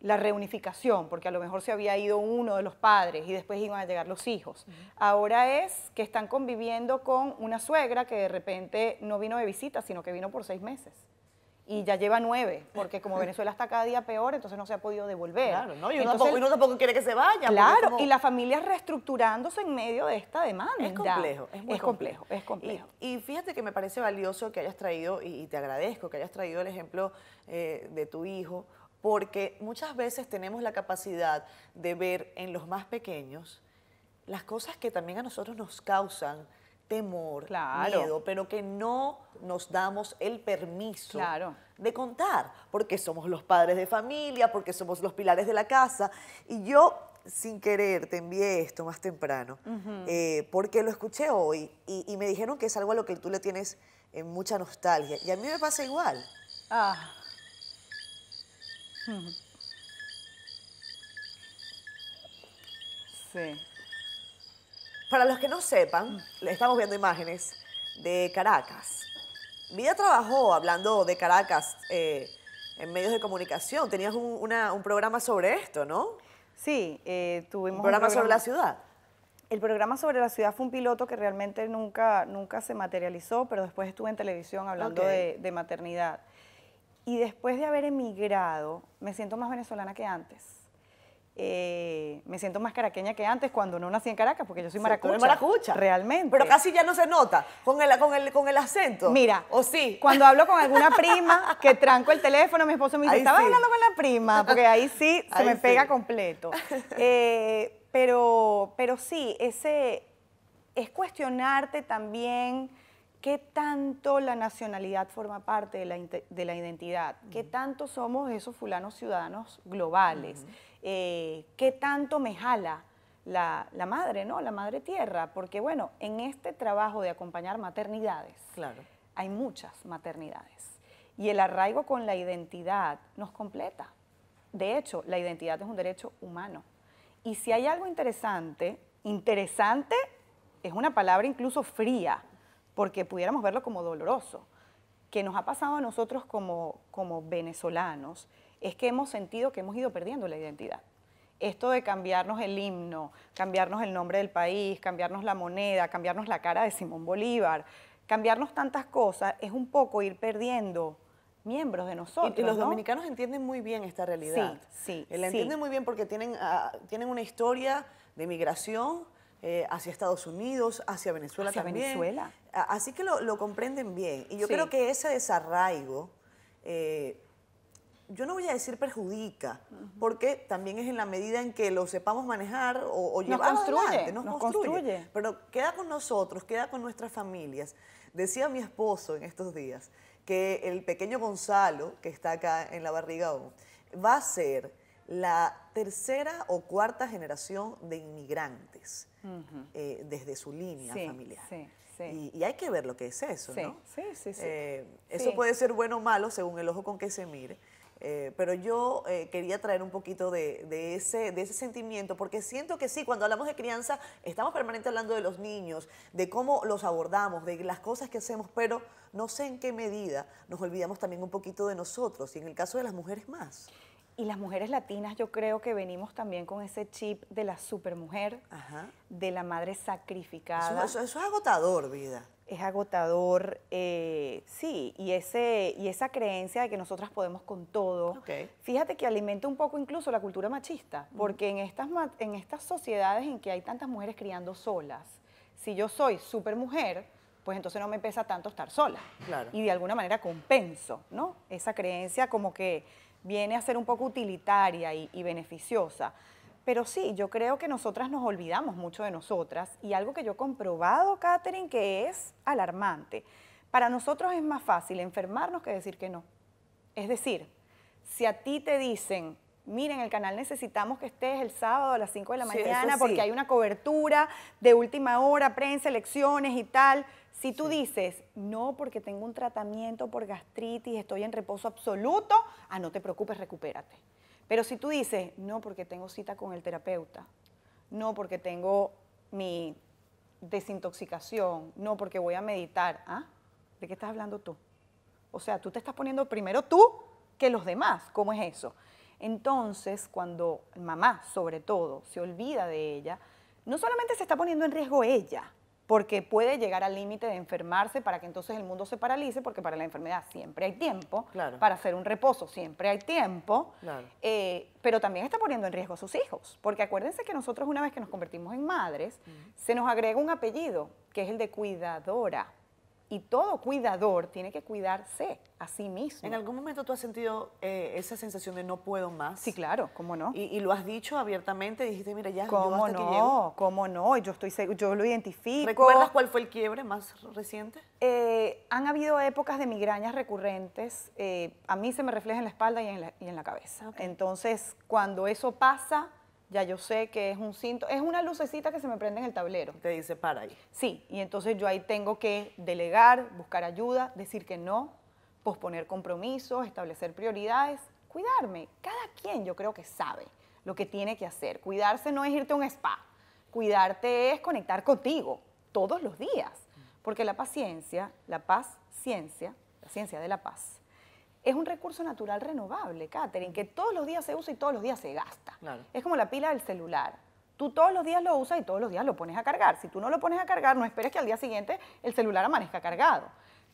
la reunificación, porque a lo mejor se había ido uno de los padres y después iban a llegar los hijos. Ahora es que están conviviendo con una suegra que de repente no vino de visita, sino que vino por seis meses. Y ya lleva nueve, porque como Venezuela está cada día peor, entonces no se ha podido devolver. Claro, ¿no? y, uno, tampoco, quiere que se vaya. Claro, y la familia reestructurándose en medio de esta demanda. Es complejo, es, complejo, Es complejo. Y, fíjate que me parece valioso que hayas traído, y, te agradezco que hayas traído el ejemplo eh, de tu hijo, porque muchas veces tenemos la capacidad de ver en los más pequeños las cosas que también a nosotros nos causan temor, miedo, pero que no nos damos el permiso de contar, porque somos los padres de familia, porque somos los pilares de la casa. Y yo, sin querer, te envié esto más temprano, eh, porque lo escuché hoy y, me dijeron que es algo a lo que tú le tienes eh, mucha nostalgia. Y a mí me pasa igual. Ah. Sí. Para los que no sepan, le estamos viendo imágenes de Caracas. Vida trabajó hablando de Caracas eh, en medios de comunicación. Tenías un, programa sobre esto, ¿no? Sí, eh, tuvimos un programa, sobre la ciudad. El programa sobre la ciudad fue un piloto que realmente nunca, nunca se materializó, pero después estuve en televisión hablando de, de, maternidad. Y después de haber emigrado, me siento más venezolana que antes. Eh, me siento más caraqueña que antes cuando no nací en Caracas, porque yo soy maracucha. maracucha. Realmente. Pero casi ya no se nota con el, con con el acento. Mira. ¿O sí? Cuando hablo con alguna prima, que tranco el teléfono, mi esposo me dice, estaba hablando con la prima, porque ahí sí se me pega completo. Eh, pero, pero sí, ese es cuestionarte también qué tanto la nacionalidad forma parte de la, identidad, qué tanto somos esos fulanos ciudadanos globales, eh, qué tanto me jala la, la, madre, ¿no? La madre tierra, porque bueno, en este trabajo de acompañar maternidades, claro. hay muchas maternidades y el arraigo con la identidad nos completa. De hecho, la identidad es un derecho humano. Y si hay algo interesante, interesante es una palabra incluso fría, porque pudiéramos verlo como doloroso, que nos ha pasado a nosotros como, como venezolanos, es que hemos sentido que hemos ido perdiendo la identidad. Esto de cambiarnos el himno, cambiarnos el nombre del país, cambiarnos la moneda, cambiarnos la cara de Simón Bolívar, cambiarnos tantas cosas, es un poco ir perdiendo miembros de nosotros. Y, los dominicanos entienden muy bien esta realidad. Sí, sí. Eh, la entienden muy bien porque tienen, ah, tienen una historia de migración eh, hacia Estados Unidos, hacia Venezuela hacia también. Venezuela. Así que lo, comprenden bien. Y yo creo que ese desarraigo, eh, yo no voy a decir perjudica, porque también es en la medida en que lo sepamos manejar o, llevar nos construye, adelante, nos, construye. Pero queda con nosotros, queda con nuestras familias. Decía mi esposo en estos días que el pequeño Gonzalo, que está acá en la barriga va a ser la tercera o cuarta generación de inmigrantes eh, desde su línea familiar. Sí. Y, hay que ver lo que es eso, ¿no? Sí, sí, sí. Eh, eso puede ser bueno o malo según el ojo con que se mire. Eh, pero yo eh, quería traer un poquito de, de, ese, de ese sentimiento, porque siento que sí, cuando hablamos de crianza, estamos permanentemente hablando de los niños, de cómo los abordamos, de las cosas que hacemos, pero no sé en qué medida nos olvidamos también un poquito de nosotros, y en el caso de las mujeres más. Y las mujeres latinas yo creo que venimos también con ese chip de la supermujer, de la madre sacrificada. Eso, es agotador, vida. Es agotador, eh, sí, y, ese, y esa creencia de que nosotras podemos con todo. Fíjate que alimenta un poco incluso la cultura machista, porque en, estas, en estas sociedades en que hay tantas mujeres criando solas, si yo soy supermujer, pues entonces no me pesa tanto estar sola. Y de alguna manera compenso, ¿no? Esa creencia como que viene a ser un poco utilitaria y, beneficiosa. Pero sí, yo creo que nosotras nos olvidamos mucho de nosotras y algo que yo he comprobado, Catherine, que es alarmante. Para nosotros es más fácil enfermarnos que decir que no. Es decir, si a ti te dicen, miren, el canal necesitamos que estés el sábado a las 5 de la mañana porque hay una cobertura de última hora, prensa, elecciones y tal, si tú dices, no, porque tengo un tratamiento por gastritis, estoy en reposo absoluto, ah, no te preocupes, recupérate. Pero si tú dices, no, porque tengo cita con el terapeuta, no, porque tengo mi desintoxicación, no, porque voy a meditar, ¿ah? ¿De qué estás hablando tú? O sea, tú te estás poniendo primero tú que los demás, ¿cómo es eso? Entonces, cuando mamá, sobre todo, se olvida de ella, no solamente se está poniendo en riesgo ella, porque puede llegar al límite de enfermarse para que entonces el mundo se paralice, porque para la enfermedad siempre hay tiempo, para hacer un reposo siempre hay tiempo, eh, pero también está poniendo en riesgo a sus hijos, porque acuérdense que nosotros una vez que nos convertimos en madres, se nos agrega un apellido, que es el de cuidadora y todo cuidador tiene que cuidarse a sí mismo. ¿En algún momento tú has sentido eh, esa sensación de no puedo más? Sí, claro, cómo no. Y, lo has dicho abiertamente, dijiste, mira, ya yo hasta no? Que ¿Cómo no? Yo, estoy, yo lo identifico. ¿Recuerdas cuál fue el quiebre más reciente? Eh, han habido épocas de migrañas recurrentes. Eh, a mí se me refleja en la espalda y en la, cabeza. Ah, Entonces, cuando eso pasa, ya yo sé que es un cinto, es una lucecita que se me prende en el tablero. Te dice para ahí. Sí, y entonces yo ahí tengo que delegar, buscar ayuda, decir que no, posponer compromisos, establecer prioridades, cuidarme. Cada quien yo creo que sabe lo que tiene que hacer. Cuidarse no es irte a un spa, cuidarte es conectar contigo todos los días, porque la paciencia, la paz, ciencia, la ciencia de la paz, es un recurso natural renovable, Katherine, que todos los días se usa y todos los días se gasta. Es como la pila del celular. Tú todos los días lo usas y todos los días lo pones a cargar. Si tú no lo pones a cargar, no esperes que al día siguiente el celular amanezca cargado.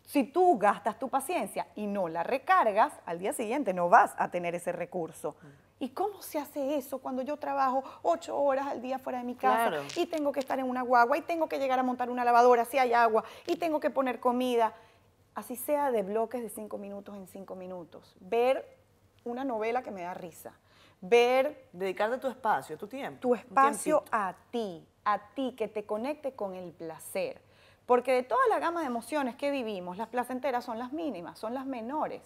Si tú gastas tu paciencia y no la recargas, al día siguiente no vas a tener ese recurso. ¿Y cómo se hace eso cuando yo trabajo ocho horas al día fuera de mi casa y tengo que estar en una guagua y tengo que llegar a montar una lavadora si hay agua y tengo que poner comida? así sea de bloques de cinco minutos en cinco minutos, ver una novela que me da risa, ver... Dedicarte tu espacio, tu tiempo. Tu espacio a ti, a ti, que te conecte con el placer. Porque de toda la gama de emociones que vivimos, las placenteras son las mínimas, son las menores.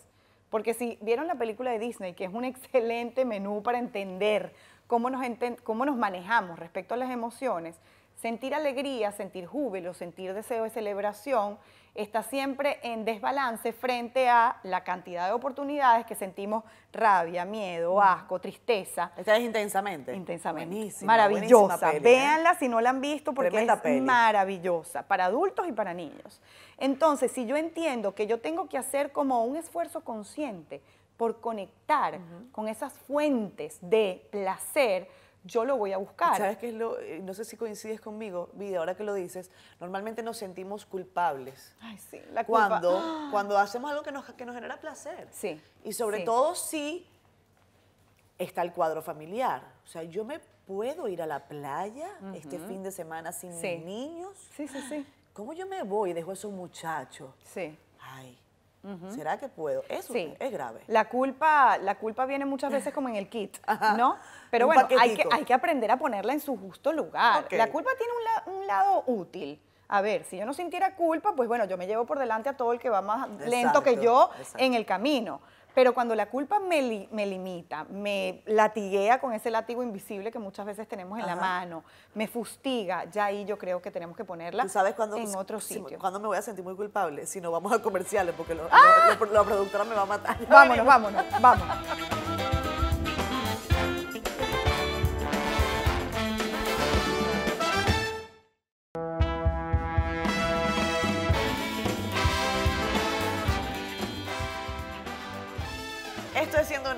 Porque si vieron la película de Disney, que es un excelente menú para entender cómo nos, cómo nos manejamos respecto a las emociones, Sentir alegría, sentir júbilo, sentir deseo de celebración está siempre en desbalance frente a la cantidad de oportunidades que sentimos rabia, miedo, asco, tristeza. Esta es intensamente. Intensamente. Buenísima, maravillosa. ¿eh? Véanla si no la han visto porque es maravillosa para adultos y para niños. Entonces, si yo entiendo que yo tengo que hacer como un esfuerzo consciente por conectar con esas fuentes de placer, yo lo voy a buscar. ¿Sabes qué es lo? Eh, no sé si coincides conmigo, Vida, ahora que lo dices, normalmente nos sentimos culpables. Ay, sí, la Cuando, cuando hacemos algo que nos, que nos genera placer. Sí. Y sobre todo si está el cuadro familiar. O sea, yo me puedo ir a la playa este fin de semana sin niños. Sí, sí, sí. ¿Cómo yo me voy y dejo a esos muchachos? Sí ¿Será que puedo? Eso sí. es grave. La culpa, la culpa viene muchas veces como en el kit, ¿no? Pero bueno, hay que, hay que, aprender a ponerla en su justo lugar. La culpa tiene un, lado útil. A ver, si yo no sintiera culpa, pues bueno, yo me llevo por delante a todo el que va más lento que yo en el camino. Pero cuando la culpa me, limita, me latiguea con ese látigo invisible que muchas veces tenemos en la mano, me fustiga, ya ahí yo creo que tenemos que ponerla sabes cuando, en otro sitio. ¿Cuándo cuando me voy a sentir muy culpable? Si no, vamos a comerciales porque la ¡Ah! productora me va a matar. Vámonos, vámonos, vámonos.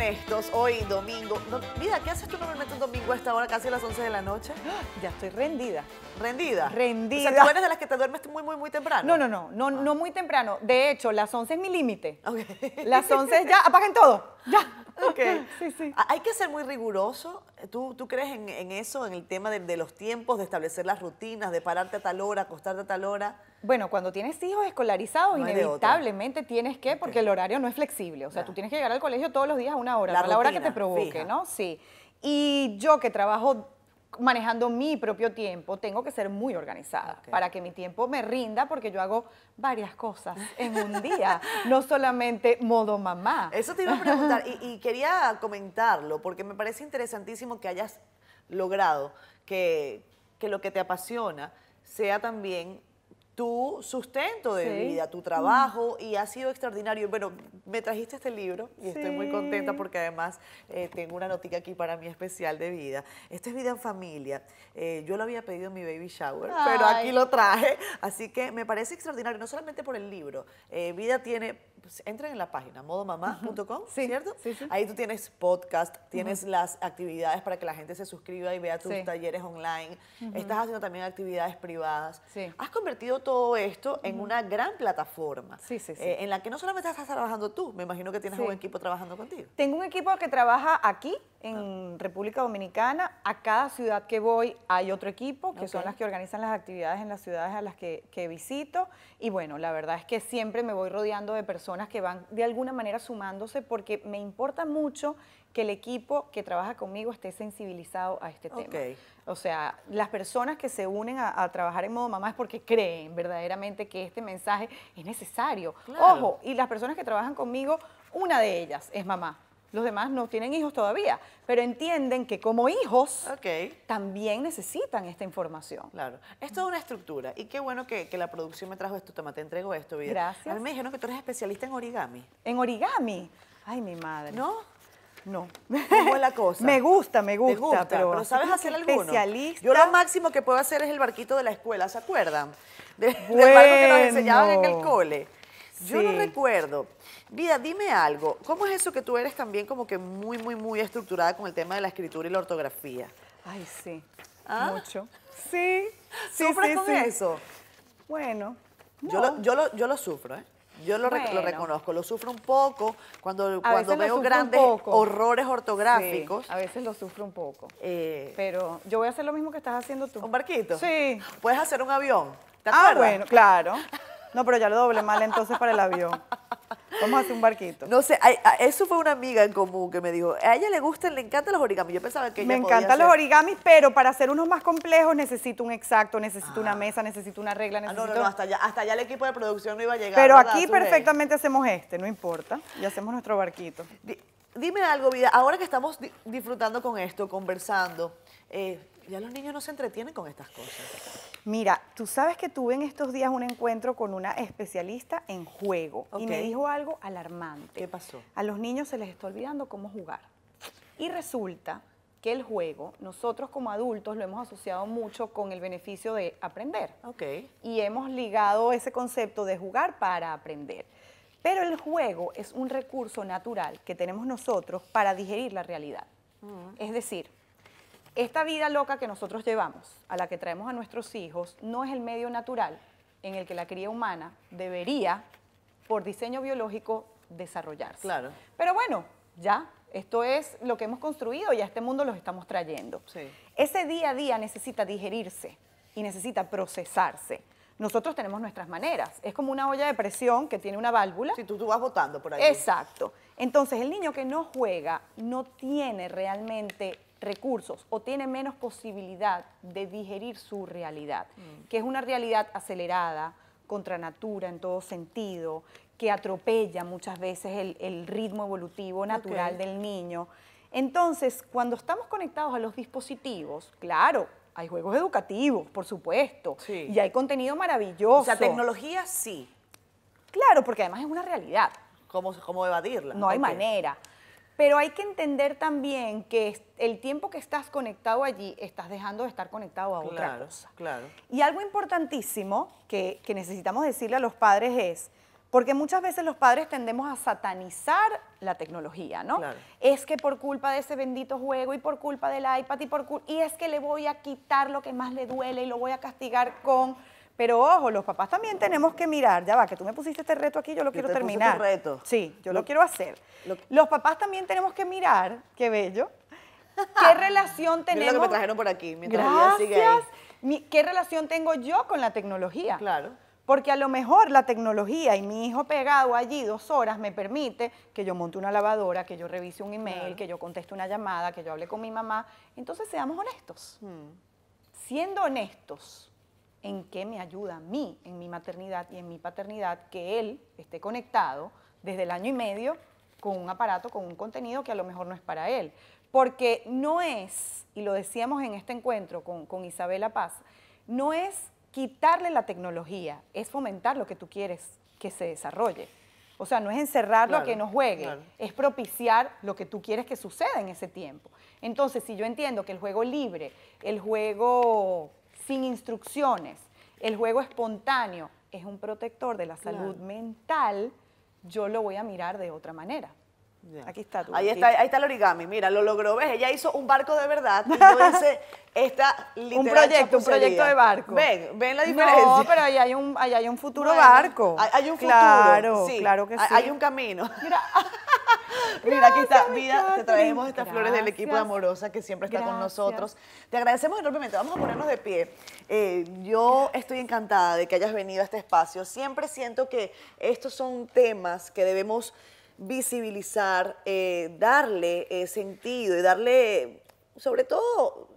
Estos hoy domingo. mira, ¿qué haces tú normalmente un domingo a esta hora, casi a las 11 de la noche? Ah, ya estoy rendida. ¿Rendida? Rendida. O sea, tú eres de las que te duermes muy, muy, muy temprano. No, no, no, no, ah. muy temprano. De hecho, las 11 es mi límite. Okay. Las 11 ya, apaguen todo, ya. Ok, sí, sí. Ah, hay que ser muy riguroso. ¿Tú, crees en, eso, en el tema de, los tiempos, de establecer las rutinas, de pararte a tal hora, acostarte a tal hora? Bueno, cuando tienes hijos escolarizados, inevitablemente tienes que, porque el horario no es flexible. O sea, tú tienes que llegar al colegio todos los días a una hora, a la hora que te provoque, ¿no? Sí. Y yo que trabajo manejando mi propio tiempo, tengo que ser muy organizada para que mi tiempo me rinda porque yo hago varias cosas en un día, no solamente modo mamá. Eso te iba a preguntar y, quería comentarlo porque me parece interesantísimo que hayas logrado que, que lo que te apasiona sea también tu sustento de vida, tu mm. trabajo, y ha sido extraordinario. Bueno, me trajiste este libro y estoy muy contenta porque además eh, tengo una noticia aquí para mí especial de vida. Este es Vida en Familia. Eh, yo lo había pedido en mi baby shower, pero aquí lo traje. Así que me parece extraordinario, no solamente por el libro. Eh, vida tiene pues, entren en la página modomamá.com, sí, ¿cierto? Ahí tú tienes podcast, tienes las actividades para que la gente se suscriba y vea tus talleres online. Estás haciendo también actividades privadas. Has convertido todo esto en una gran plataforma eh, en la que no solamente estás trabajando tú, me imagino que tienes un equipo trabajando contigo. Tengo un equipo que trabaja aquí en ah. República Dominicana. A cada ciudad que voy hay otro equipo, que son las que organizan las actividades en las ciudades a las que, visito. Y bueno, la verdad es que siempre me voy rodeando de personas que van de alguna manera sumándose porque me importa mucho que el equipo que trabaja conmigo esté sensibilizado a este tema. O sea, las personas que se unen a, trabajar en modo mamá es porque creen verdaderamente que este mensaje es necesario. Ojo, y las personas que trabajan conmigo, una de ellas es mamá los demás no tienen hijos todavía, pero entienden que como hijos también necesitan esta información. Claro, es toda una estructura y qué bueno que, que la producción me trajo esto, toma, te entrego esto. Vida. Gracias. A mí me dijeron que tú eres especialista en origami. ¿En origami? Ay, mi madre. ¿No? No. ¿Cómo la cosa? Me gusta, me gusta. pero, ¿sabes hacer alguno? Especialista. Yo lo máximo que puedo hacer es el barquito de la escuela, ¿se acuerdan? De, bueno. Del barco que nos enseñaban en el cole. Yo no recuerdo. Vida, dime algo. ¿Cómo es eso que tú eres también como que muy, muy, muy estructurada con el tema de la escritura y la ortografía? Ay, sí. ¿Ah? Mucho. Sí. sí ¿Sufres con eso? Bueno. Yo, lo, yo, yo lo sufro, ¿eh? Yo lo, reconozco, lo sufro un poco cuando, cuando veo grandes horrores ortográficos. a veces lo sufro un poco. Eh. pero yo voy a hacer lo mismo que estás haciendo tú. ¿Un barquito? Sí. ¿Puedes hacer un avión? Ah, bueno, claro. No, pero ya lo doble mal entonces para el avión. Vamos a hacer un barquito. No sé, eso fue una amiga en común que me dijo, a ella le gustan, le encantan los origamis. Yo pensaba que ella Me encantan los origamis, pero para hacer unos más complejos necesito un exacto, necesito una ah. mesa, necesito una regla, necesito... Ah, no, no, no, hasta ya, hasta el equipo de producción no iba a llegar. Pero aquí perfectamente hacemos este, no importa, y hacemos nuestro barquito. dime algo, vida, ahora que estamos disfrutando con esto, conversando, eh, ya los niños no se entretienen con estas cosas. Mira, tú sabes que tuve en estos días un encuentro con una especialista en juego y me dijo algo alarmante. ¿Qué pasó? A los niños se les está olvidando cómo jugar. Y resulta que el juego, nosotros como adultos lo hemos asociado mucho con el beneficio de aprender. Okay. Y hemos ligado ese concepto de jugar para aprender. Pero el juego es un recurso natural que tenemos nosotros para digerir la realidad. Mm. Es decir, esta vida loca que nosotros llevamos, a la que traemos a nuestros hijos, no es el medio natural en el que la cría humana debería, por diseño biológico, desarrollarse. Claro. Pero bueno, ya, esto es lo que hemos construido y a este mundo los estamos trayendo. Sí. Ese día a día necesita digerirse y necesita procesarse. Nosotros tenemos nuestras maneras. Es como una olla de presión que tiene una válvula. Si tú, tú vas botando por ahí. Exacto. Entonces, el niño que no juega no tiene realmente recursos o tiene menos posibilidad de digerir su realidad, mm. que es una realidad acelerada, contra natura en todo sentido, que atropella muchas veces el, ritmo evolutivo natural del niño. Entonces, cuando estamos conectados a los dispositivos, claro, hay juegos educativos, por supuesto, y hay contenido maravilloso. O sea, tecnología sí. Claro, porque además es una realidad. ¿Cómo, cómo evadirla? No hay manera. Pero hay que entender también que el tiempo que estás conectado allí, estás dejando de estar conectado a otra cosa. Claro. Y algo importantísimo que, necesitamos decirle a los padres es, porque muchas veces los padres tendemos a satanizar la tecnología, ¿no? Es que por culpa de ese bendito juego y por culpa del iPad y por y es que le voy a quitar lo que más le duele y lo voy a castigar con pero ojo, los papás también tenemos que mirar, ya va, que tú me pusiste este reto aquí, yo lo quiero terminar. Puse reto. Sí, yo lo, quiero hacer. los papás también tenemos que mirar, qué bello, qué relación tenemos. lo que me trajeron por aquí, mientras Gracias. ¿Qué relación tengo yo con la tecnología? Claro. Porque a lo mejor la tecnología y mi hijo pegado allí dos horas me permite que yo monte una lavadora, que yo revise un email, que yo conteste una llamada, que yo hable con mi mamá. Entonces seamos honestos. Mm. Siendo honestos, en qué me ayuda a mí, en mi maternidad y en mi paternidad, que él esté conectado desde el año y medio con un aparato, con un contenido que a lo mejor no es para él. Porque no es, y lo decíamos en este encuentro con, con Isabela Paz, no es quitarle la tecnología, es fomentar lo que tú quieres que se desarrolle. O sea, no es encerrarlo a que no juegue, es propiciar lo que tú quieres que suceda en ese tiempo. Entonces, si yo entiendo que el juego libre, el juego sin instrucciones, el juego espontáneo es un protector de la salud mental, yo lo voy a mirar de otra manera. Aquí está tu ahí está, ahí está el origami, mira, lo logró, ves, ella hizo un barco de verdad y esta literal Un proyecto, un proyecto de barco. Ven, ven la diferencia. No, pero ahí hay un, ahí hay un futuro barco. Hay, un futuro. Claro, claro que sí. Hay un camino. Mira, Mira, aquí está, vida, te traemos estas flores del equipo de Amorosa que siempre está con nosotros. Te agradecemos enormemente, vamos a ponernos de pie. Eh, yo estoy encantada de que hayas venido a este espacio. Siempre siento que estos son temas que debemos visibilizar, eh, darle eh, sentido y darle, sobre todo,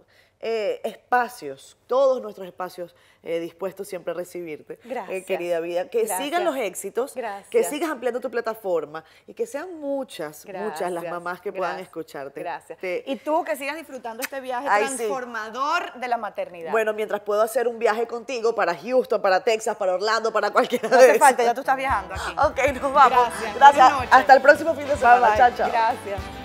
eh, espacios, todos nuestros espacios eh, dispuestos siempre a recibirte, eh, Gracias. querida vida. Que sigan los éxitos, Gracias. que sigas ampliando tu plataforma y que sean muchas, muchas las mamás que puedan escucharte. Gracias. Y tú que sigas disfrutando este viaje transformador de la maternidad. Bueno, mientras puedo hacer un viaje contigo para Houston, para Texas, para Orlando, para cualquier no hace falta, ya tú estás viajando aquí. Ok, nos vamos. Gracias. Hasta el próximo fin de semana. Bye, Gracias.